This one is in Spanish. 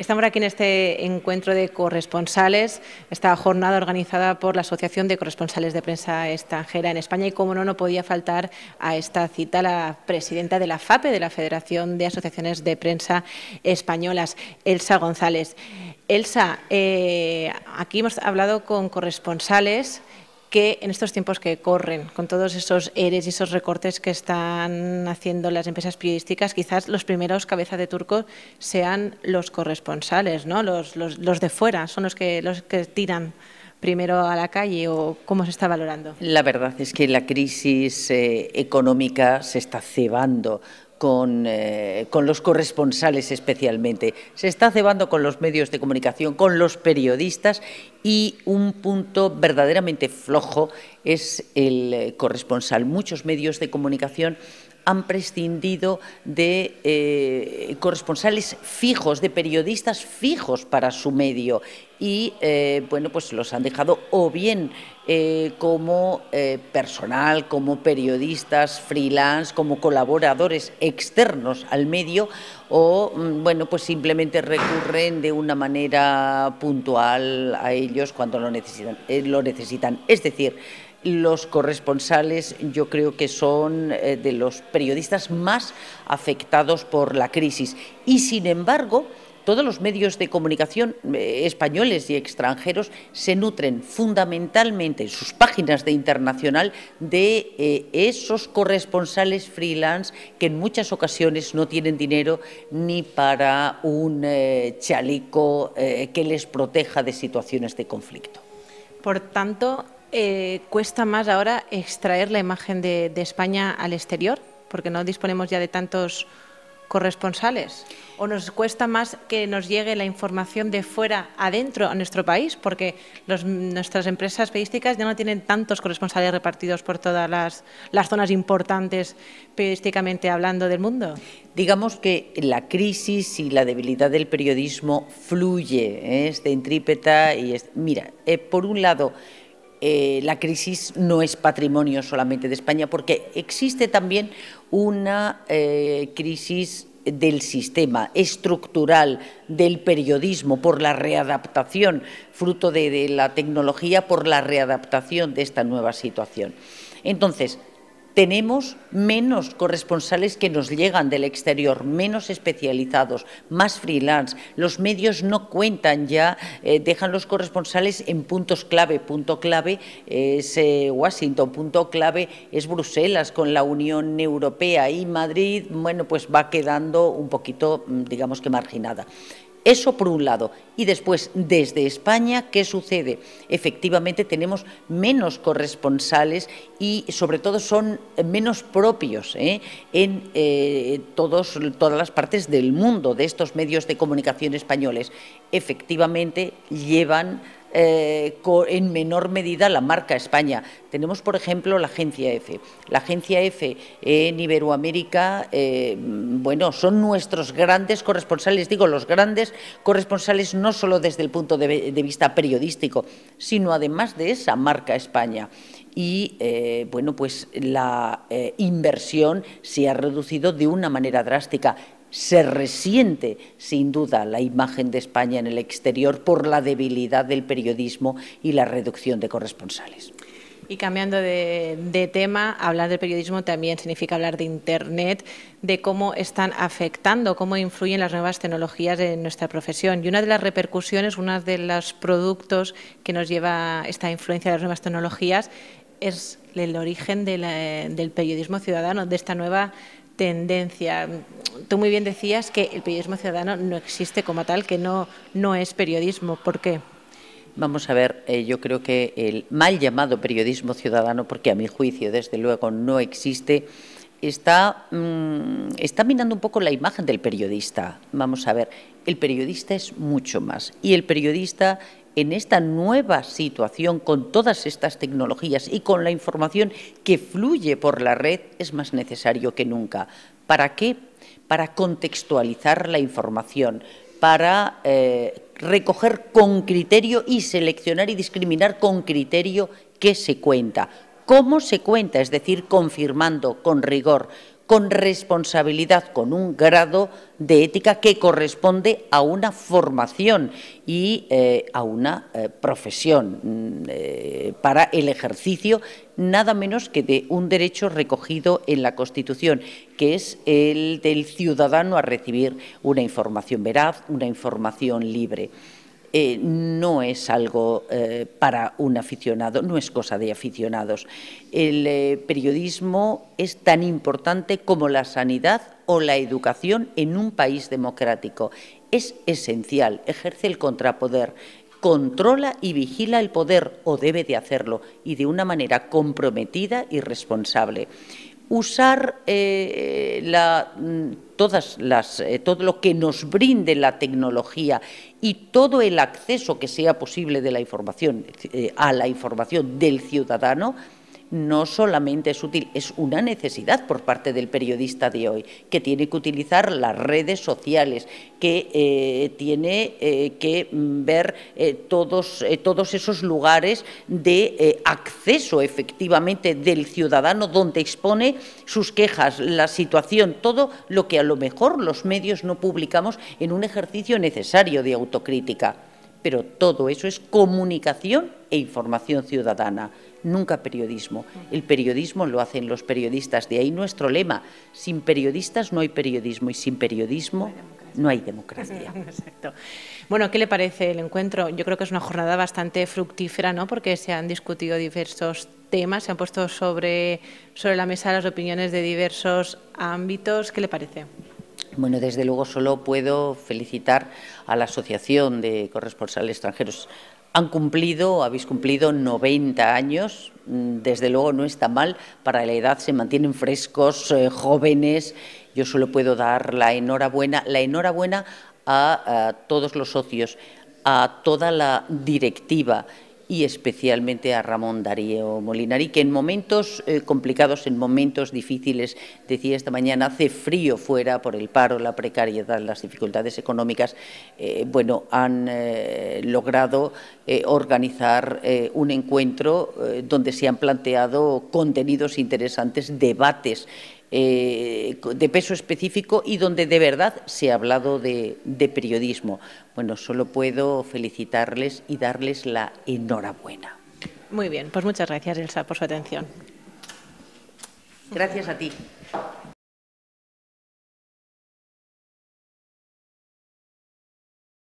Estamos aquí en este encuentro de corresponsales, esta jornada organizada por la Asociación de Corresponsales de Prensa Extranjera en España y, como no, no podía faltar a esta cita la presidenta de la FAPE, de la Federación de Asociaciones de Prensa Españolas, Elsa González. Elsa, eh, aquí hemos hablado con corresponsales que en estos tiempos que corren, con todos esos eres y esos recortes que están haciendo las empresas periodísticas, quizás los primeros cabeza de turco sean los corresponsales, ¿no? los, de fuera, son los que, los que tiran primero a la calle o cómo se está valorando? La verdad es que la crisis eh, económica se está cebando eh, con, los corresponsales especialmente. Se está cebando con los medios de comunicación, con los periodistas y un punto verdaderamente flojo es el eh, corresponsal. Muchos medios de comunicación han prescindido de eh, corresponsales fijos, de periodistas fijos para su medio y eh, bueno, pues los han dejado o bien eh, como personal, como periodistas freelance, como colaboradores externos al medio o mm, bueno, pues simplemente recurren de una manera puntual a ellos cuando lo necesitan. lo necesitan. Es decir, los corresponsales yo creo que son eh, de los periodistas más afectados por la crisis. Y sin embargo, todos los medios de comunicación eh, españoles y extranjeros se nutren fundamentalmente en sus páginas de internacional de eh, esos corresponsales freelance que en muchas ocasiones no tienen dinero ni para un chalico que les proteja de situaciones de conflicto. Por tanto, eh, ¿Cuesta más ahora extraer la imagen de, España al exterior? Porque no disponemos ya de tantos corresponsales? ¿O nos cuesta más que nos llegue la información de fuera adentro a nuestro país? Porque nuestras empresas periodísticas ya no tienen tantos corresponsales repartidos por todas las, zonas importantes periodísticamente hablando del mundo. Digamos que la crisis y la debilidad del periodismo fluye, ¿eh? es centrípeta y es... Mira, eh, por un lado eh, la crisis no es patrimonio solamente de España, porque existe también una eh, crisis del sistema estructural del periodismo por la readaptación, fruto de, de la tecnología, por la readaptación de esta nueva situación. Entonces, tenemos menos corresponsales que nos llegan del exterior, menos especializados, más freelance. Los medios no cuentan ya, eh, dejan los corresponsales en puntos clave. Punto clave es eh, Washington, punto clave es Bruselas con la Unión Europea y Madrid, bueno, pues va quedando un poquito, mm, digamos que marginada. Eso por un lado. Y después, desde España, ¿qué sucede? Efectivamente, tenemos menos corresponsales y, sobre todo, son menos propios ¿eh? en eh, todos, todas las partes del mundo de estos medios de comunicación españoles. Efectivamente, llevan eh, en menor medida la marca España. Tenemos, por ejemplo, la agencia EFE. La agencia EFE en Iberoamérica, eh, bueno, son nuestros grandes corresponsales, digo, los grandes corresponsales no solo desde el punto de, vista periodístico, sino además de esa marca España y eh, bueno, pues la inversión se ha reducido de una manera drástica se resiente sin duda la imagen de España en el exterior por la debilidad del periodismo y la reducción de corresponsales. Y cambiando de, tema, hablar del periodismo también significa hablar de Internet, de cómo están afectando, cómo influyen las nuevas tecnologías en nuestra profesión. Y una de las repercusiones, uno de los productos que nos lleva esta influencia de las nuevas tecnologías es el origen del periodismo ciudadano, de esta nueva tendencia. Tú muy bien decías que el periodismo ciudadano no existe como tal, que no, no es periodismo. ¿Por qué? Vamos a ver, eh, yo creo que el mal llamado periodismo ciudadano, porque a mi juicio desde luego no existe, está, mm, está minando un poco la imagen del periodista. Vamos a ver, el periodista es mucho más y el periodista en esta nueva situación con todas estas tecnologías y con la información que fluye por la red es más necesario que nunca. ¿Para qué? Para contextualizar la información, para eh, recoger con criterio y seleccionar y discriminar con criterio qué se cuenta, cómo se cuenta, es decir, confirmando con rigor con responsabilidad, con un grado de ética que corresponde a una formación y eh, a una eh, profesión mm, eh, para el ejercicio nada menos que de un derecho recogido en la Constitución, que es el del ciudadano a recibir una información veraz, una información libre. Eh, no es algo eh, para un aficionado, no es cosa de aficionados. El eh, periodismo es tan importante como la sanidad o la educación en un país democrático. Es esencial, ejerce el contrapoder, controla y vigila el poder o debe de hacerlo y de una manera comprometida y responsable usar eh, mm, todas eh, todo lo que nos brinde la tecnología y todo el acceso que sea posible de la información, eh, a la información del ciudadano no solamente es útil, es una necesidad por parte del periodista de hoy, que tiene que utilizar las redes sociales, que eh, tiene eh, que ver eh, todos, esos lugares de acceso efectivamente del ciudadano donde expone sus quejas, la situación, todo lo que a lo mejor los medios no publicamos en un ejercicio necesario de autocrítica pero todo eso es comunicación e información ciudadana, nunca periodismo. El periodismo lo hacen los periodistas, de ahí nuestro lema, sin periodistas no hay periodismo y sin periodismo no hay democracia. Bueno, ¿qué le parece el encuentro? Yo creo que es una jornada bastante fructífera, ¿no? Porque se han discutido diversos temas, se han puesto sobre, sobre la mesa las opiniones de diversos ámbitos. ¿Qué le parece? Bueno, desde luego solo puedo felicitar a la Asociación de Corresponsales Extranjeros. Han cumplido, habéis cumplido 90 años, mm, desde luego no está mal, para la edad se mantienen frescos, eh, jóvenes. Yo solo puedo dar la enhorabuena, la enhorabuena a, a todos los socios, a toda la directiva y especialmente a Ramón Darío Molinari, que en momentos eh, complicados, en momentos difíciles, decía esta mañana, hace frío fuera por el paro, la precariedad, las dificultades económicas, eh, bueno, han eh, logrado organizar un encuentro donde se han planteado contenidos interesantes, debates eh, de peso específico y donde de verdad se ha hablado de, de periodismo. Bueno, solo puedo felicitarles y darles la enhorabuena. Muy bien, pues muchas gracias, Elsa, por su atención. Gracias a ti.